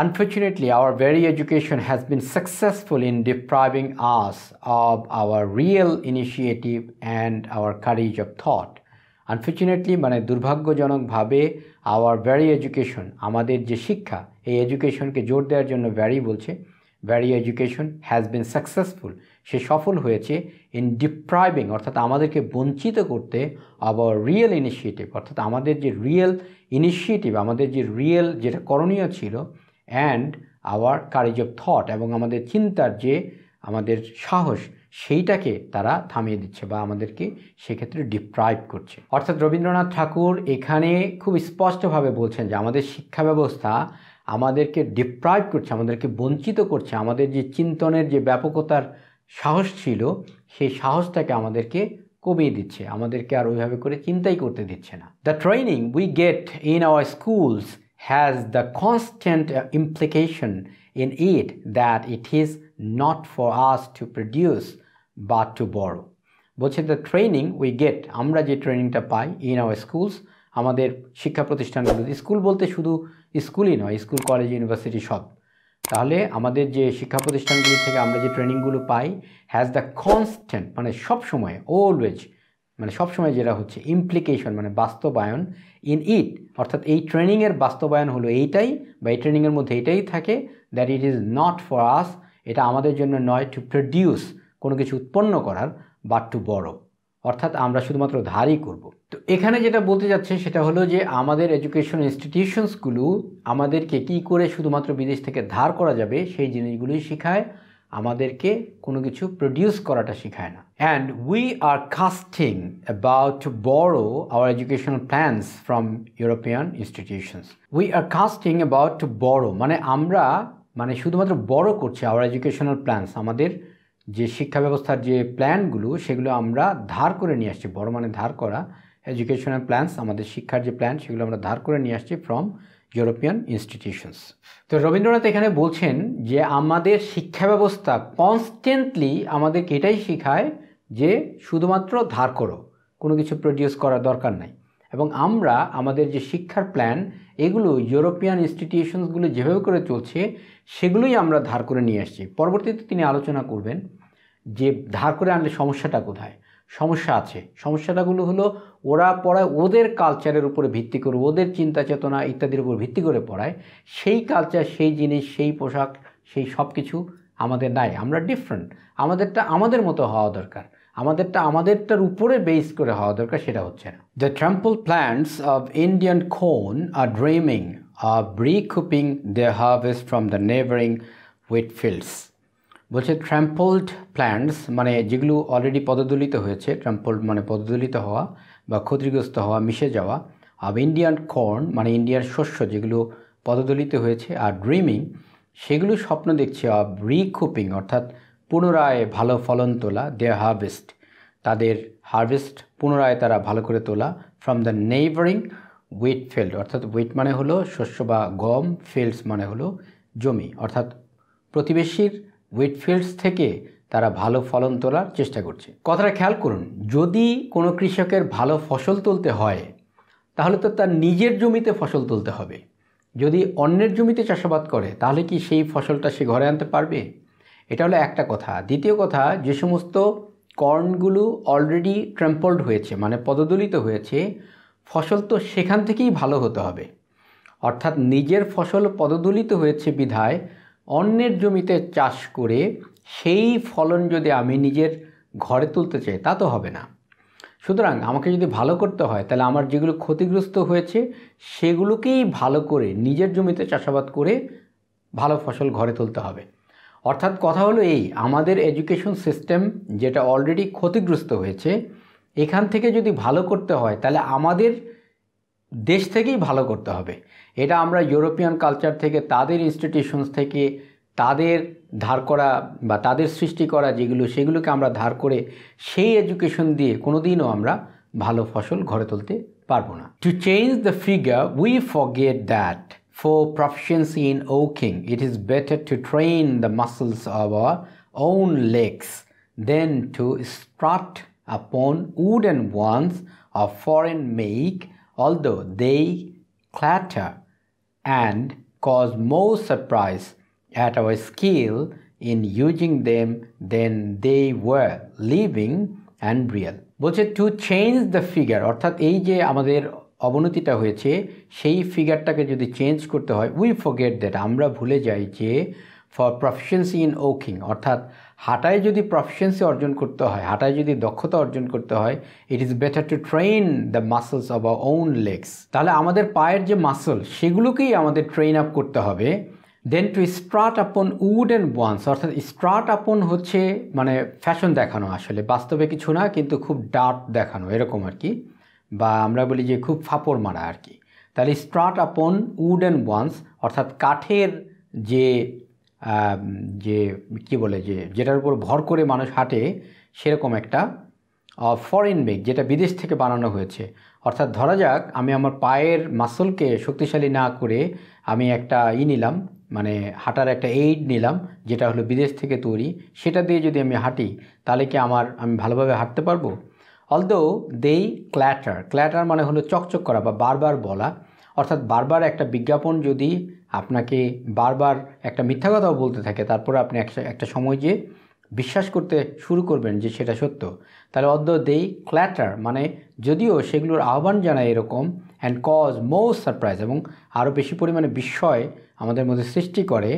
Unfortunately, our very education has been successful in depriving us of our real initiative and our courage of thought. Unfortunately মানে দুর্ভাগ্যজনকভাবে hour vary education আমাদের যে শিক্ষা এই এডুকেশনকে জোর দেওয়ার জন্য ভ্যারি বলছে very education has been successful সে সফল হয়েছে ইন ডিপ্রাইভিং অর্থাৎ আমাদেরকে বঞ্চিত করতে আবার রিয়েল ইনিশিয়েটিভ অর্থাৎ আমাদের যে রিয়েল ইনিশিয়েটিভ আমাদের যে রিয়েল যেটা করণীয় ছিল and our courage of thought এবং আমাদের চিন্তার যে আমাদের সাহস সেইটাকে তারা থামিয়ে দিচ্ছে বা আমাদেরকে সেক্ষেত্রে ডিপ্রাইভ করছে অর্থাৎ রবীন্দ্রনাথ ঠাকুর এখানে খুব স্পষ্টভাবে বলছেন যে আমাদের শিক্ষা ব্যবস্থা আমাদেরকে ডিপ্রাইভ করছে আমাদেরকে বঞ্চিত করছে আমাদের যে চিন্তনের যে ব্যাপকতার সাহস ছিল সেই সাহসটাকে আমাদেরকে কমিয়ে দিচ্ছে আমাদেরকে আর ওইভাবে করে চিন্তাই করতে দিচ্ছে না the training we get in our schools has the constant uh, implication in it that it is not for us to produce but to borrow বলছে দ্য ট্রেনিং উই গেট আমরা যে ট্রেনিংটা পাই ইন আওয়ার স্কুলস আমাদের শিক্ষা প্রতিষ্ঠানগুলো school বলতে শুধু স্কুলই নয় স্কুল কলেজ ইউনিভার্সিটি সব তাহলে আমাদের যে শিক্ষা প্রতিষ্ঠানগুলি থেকে আমরা যে ট্রেনিংগুলো পাই হ্যাজ দ্য কনস্ট্যান্ট মানে সব সময় অলওয়েজ মানে সবসময় যেটা হচ্ছে ইমপ্লিকেশন মানে বাস্তবায়ন ইন ইট অর্থাৎ এই ট্রেনিংয়ের বাস্তবায়ন হলো এইটাই বা এই ট্রেনিংয়ের মধ্যে এইটাই থাকে that it is not for us এটা আমাদের জন্য নয় টু প্রডিউস কোনো কিছু উৎপন্ন করার বাট টু বড় অর্থাৎ আমরা শুধুমাত্র ধারই করব তো এখানে যেটা বলতে যাচ্ছে সেটা হলো যে আমাদের এডুকেশন ইনস্টিটিউশনসগুলো আমাদেরকে কি করে শুধুমাত্র বিদেশ থেকে ধার করা যাবে সেই জিনিসগুলোই শেখায় আমাদেরকে কোনো কিছু প্রডিউস করাটা শেখায় না and we are casting about borrow our educational plans from European institutions we are casting about borrow মানে আমরা মানে শুধুমাত্র বড় করছি আওয়ার এডুকেশনাল প্ল্যানস আমাদের যে শিক্ষা ব্যবস্থার যে প্ল্যানগুলো সেগুলো আমরা ধার করে নিয়ে আসছি বড় মানে ধার করা এডুকেশনাল প্ল্যানস আমাদের শিক্ষার যে প্ল্যান সেগুলো আমরা ধার করে নিয়ে আসছি ফ্রম ইউরোপিয়ান ইনস্টিটিউশনস তো রবীন্দ্রনাথ এখানে বলছেন যে আমাদের শিক্ষা ব্যবস্থা কনস্ট্যান্টলি আমাদেরকে এটাই শেখায় যে শুধুমাত্র ধার করো কোনো কিছু প্রডিউস করার দরকার নাই এবং আমরা আমাদের যে শিক্ষার প্ল্যান এগুলো ইউরোপিয়ান ইনস্টিটিউশনসগুলো যেভাবে করে চলছে সেগুলোই আমরা ধার করে নিয়ে আসছি পরবর্তীতে তিনি আলোচনা করবেন যে ধার করে আনলে সমস্যাটা কোথায় সমস্যা আছে সমস্যাটাগুলো হলো ওরা পড়ায় ওদের কালচারের উপরে ভিত্তি করে ওদের চিন্তা চেতনা ইত্যাদির উপর ভিত্তি করে পড়ায় সেই কালচার সেই জিনিস সেই পোশাক সেই সব কিছু আমাদের নাই আমরা ডিফারেন্ট আমাদেরটা আমাদের মতো হওয়া দরকার আমাদেরটা আমাদেরটার উপরে বেস করে হওয়া দরকার সেটা হচ্ছে না the trampled plants of Indian corn are dreaming are recouping the harvest from the neighbouring wheat fields বলছে ট্র্যাম্পোল্ড প্ল্যান্টস মানে যেগুলো অলরেডি পদদলিত হয়েছে ট্র্যাম্পোল্ড মানে পদদলিত হওয়া বা ক্ষতিগ্রস্ত হওয়া মিশে যাওয়া আর ইন্ডিয়ান কর্ন মানে ইন্ডিয়ান শস্য যেগুলো পদদলিত হয়েছে আর ড্রিমিং সেগুলো স্বপ্ন দেখছে অব রিকুপিং অর্থাৎ পুনরায় ভালো ফলন তোলা দে হারভেস্ট তাদের হারভেস্ট পুনরায় তারা ভালো করে তোলা from the neighbouring wheat field অর্থাৎ ওয়েট মানে হলো শস্য বা গম ফিল্ডস মানে হলো জমি অর্থাৎ প্রতিবেশীর ওয়েটফিল্ডস থেকে তারা ভালো ফলন তোলার চেষ্টা করছে কথাটা খেয়াল করুন যদি কোনো কৃষকের ভালো ফসল তুলতে হয় তাহলে তো তার নিজের জমিতে ফসল তুলতে হবে যদি অন্যের জমিতে চাষাবাদ করে তাহলে কি সেই ফসলটা সে ঘরে আনতে পারবে এটা হলো একটা কথা দ্বিতীয় কথা যে সমস্ত কর্নগুলো অলরেডি ট্রাম্পল্ড হয়েছে মানে পদদলিত হয়েছে ফসল তো সেখান থেকেই ভালো হতে হবে অর্থাৎ নিজের ফসল পদদলিত হয়েছে বিধায় অন্যের জমিতে চাষ করে সেই ফলন যদি আমি নিজের ঘরে তুলতে চাই তা তো হবে না সুতরাং আমাকে যদি ভালো করতে হয় তাহলে আমার যেগুলো ক্ষতিগ্রস্ত হয়েছে সেগুলোকেই ভালো করে নিজের জমিতে চাষাবাদ করে ভালো ফসল ঘরে তুলতে হবে অর্থাৎ কথা হলো এই আমাদের এডুকেশন সিস্টেম যেটা অলরেডি ক্ষতিগ্রস্ত হয়েছে এখান থেকে যদি ভালো করতে হয় তাহলে আমাদের দেশ থেকেই ভালো করতে হবে এটা আমরা ইউরোপিয়ান কালচার থেকে তাদের ইনস্টিটিউশনস থেকে তাদের ধার করা বা তাদের সৃষ্টি করা যেগুলো সেগুলোকে আমরা ধার করে সেই এডুকেশন দিয়ে কোনো দিনও আমরা ভালো ফসল ঘরে তুলতে পারবো না to change the figure we forget that for proficiency in walking it is better to train the muscles of a own legs than to strut upon wood and once a foreign make although they clatter and cause more surprise at our skill in using them than they were living and real বলছে to change the figure অর্থাৎ এই যে আমাদের অবনতিটা হয়েছে সেই ফিগারটাকে যদি change করতে হয় উই ফোগেট দ্যাট আমরা ভুলে যাই যে ফর প্রফিশিয়েন্সি ইন ওকিং অর্থাৎ হাঁটায় যদি প্রফিশিয়েন্সি অর্জন করতে হয় হাঁটায় যদি দক্ষতা অর্জন করতে হয় it is better to train the muscles of a own legs তাহলে আমাদের পায়ের যে মাসল সেগুলোকেই আমাদের ট্রেন আপ করতে হবে then to strut upon wood and once অর্থাৎ স্ট্রাট আপন হচ্ছে মানে ফ্যাশন দেখানো আসলে বাস্তবে কিছু না কিন্তু খুব ডার্ট দেখানো এরকম আর কি বা আমরা বলি যে খুব ফাপড় মারা আর কি তাহলে Strat upon wood and once অর্থাৎ কাঠের যে যে কি বলে যে যেটার উপর ভর করে মানুষ হাঁটে সেরকম একটা ফরেন বেগ যেটা বিদেশ থেকে বানানো হয়েছে অর্থাৎ ধরা যাক আমি আমার পায়ের মাসলকে শক্তিশালী না করে আমি একটা ই নিলাম মানে হাঁটার একটা এইড নিলাম যেটা হলো বিদেশ থেকে তৈরি সেটা দিয়ে যদি আমি হাঁটি তাহলে কি আমার আমি ভালোভাবে হাঁটতে পারবো অলদো দেই ক্ল্যাটার ক্ল্যাটার মানে হলো চকচক করা বা বারবার বলা অর্থাৎ বারবার একটা বিজ্ঞাপন যদি আপনাকে বারবার একটা মিথ্যা কথাও বলতে থাকে তারপরে আপনি একটা সময় যে বিশ্বাস করতে শুরু করবেন যে সেটা সত্য তাহলে অদ্য দেই ক্ল্যাটার মানে যদিও সেগুলোর আহ্বান জানায় এরকম অ্যান্ড কজ মোস্ট সারপ্রাইজ এবং আরও বেশি পরিমাণে বিস্ময় আমাদের মধ্যে সৃষ্টি করে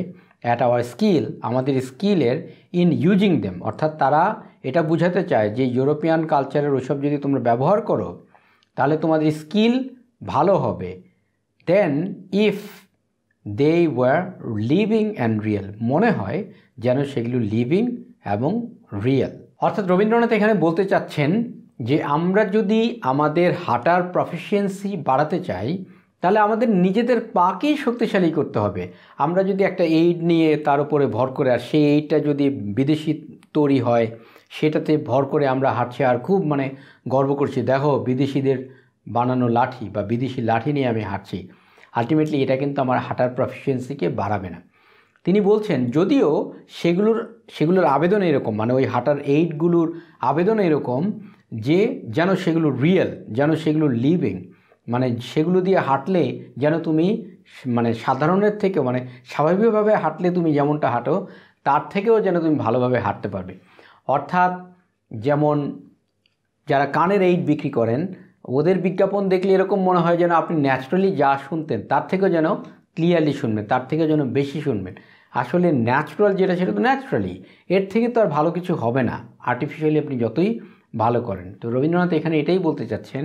অ্যাট আওয়ার স্কিল আমাদের স্কিলের ইন ইউজিং দেম অর্থাৎ তারা এটা বুঝাতে চায় যে ইউরোপিয়ান কালচারের ওসব যদি তোমরা ব্যবহার করো তাহলে তোমাদের স্কিল ভালো হবে then if they were living and real মনে হয় যেন সেগুলো লিভিং এবং রিয়েল অর্থাৎ রবীন্দ্রনাথ এখানে বলতে চাচ্ছেন যে আমরা যদি আমাদের হাঁটার প্রফিসিয়েন্সি বাড়াতে চাই তাহলে আমাদের নিজেদের পাকেই শক্তিশালী করতে হবে আমরা যদি একটা এইড নিয়ে তার উপরে ভর করে আর সেই এইডটা যদি বিদেশি তৈরি হয় সেটাতে ভর করে আমরা হাঁটছি আর খুব মানে গর্ব করছি দেখো বিদেশিদের বানানো লাঠি বা বিদেশি লাঠি নিয়ে আমি হাঁটছি আলটিমেটলি এটা কিন্তু আমার হাঁটার প্রফিসিয়েন্সিকে বাড়াবে না তিনি বলছেন যদিও সেগুলোর সেগুলোর আবেদন এরকম মানে ওই হাঁটার এইটগুলোর আবেদন এরকম যে যেন সেগুলো রিয়েল যেন সেগুলো লিভিং মানে সেগুলো দিয়ে হাঁটলে যেন তুমি মানে সাধারণের থেকে মানে স্বাভাবিকভাবে হাঁটলে তুমি যেমনটা হাঁটো তার থেকেও যেন তুমি ভালোভাবে হাঁটতে পারবে অর্থাৎ যেমন যারা কানের এইট বিক্রি করেন ওদের বিজ্ঞাপন দেখলে এরকম মনে হয় যেন আপনি ন্যাচারালি যা শুনতেন তার থেকে যেন ক্লিয়ারলি শুনবেন তার থেকে যেন বেশি শুনবেন আসলে ন্যাচুরাল যেটা সেটা তো ন্যাচুরালি এর থেকে তো আর ভালো কিছু হবে না আর্টিফিশিয়ালি আপনি যতই ভালো করেন তো রবীন্দ্রনাথ এখানে এটাই বলতে চাচ্ছেন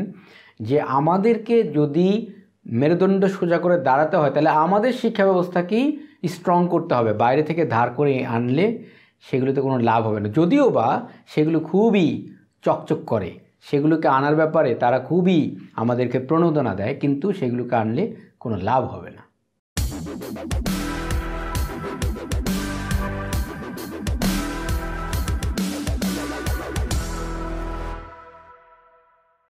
যে আমাদেরকে যদি মেরুদণ্ড সোজা করে দাঁড়াতে হয় তাহলে আমাদের শিক্ষা ব্যবস্থাকেই স্ট্রং করতে হবে বাইরে থেকে ধার করে আনলে সেগুলোতে কোনো লাভ হবে না যদিও বা সেগুলো খুবই চকচক করে সেগুলোকে আনার ব্যাপারে তারা খুবই আমাদেরকে প্রণোদনা দেয় কিন্তু সেগুলোকে আনলে কোনো লাভ হবে না